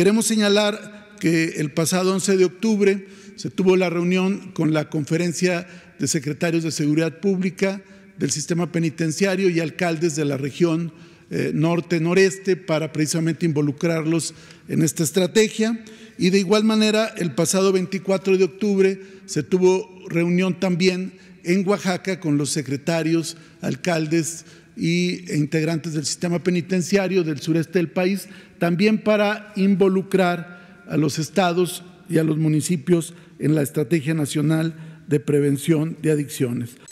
Queremos señalar que el pasado 11 de octubre se tuvo la reunión con la conferencia de secretarios de Seguridad Pública del Sistema Penitenciario y alcaldes de la región eh, norte-noreste para precisamente involucrarlos en esta estrategia. Y de igual manera, el pasado 24 de octubre se tuvo reunión también en Oaxaca con los secretarios, alcaldes, y integrantes del sistema penitenciario del sureste del país, también para involucrar a los estados y a los municipios en la Estrategia Nacional de Prevención de Adicciones.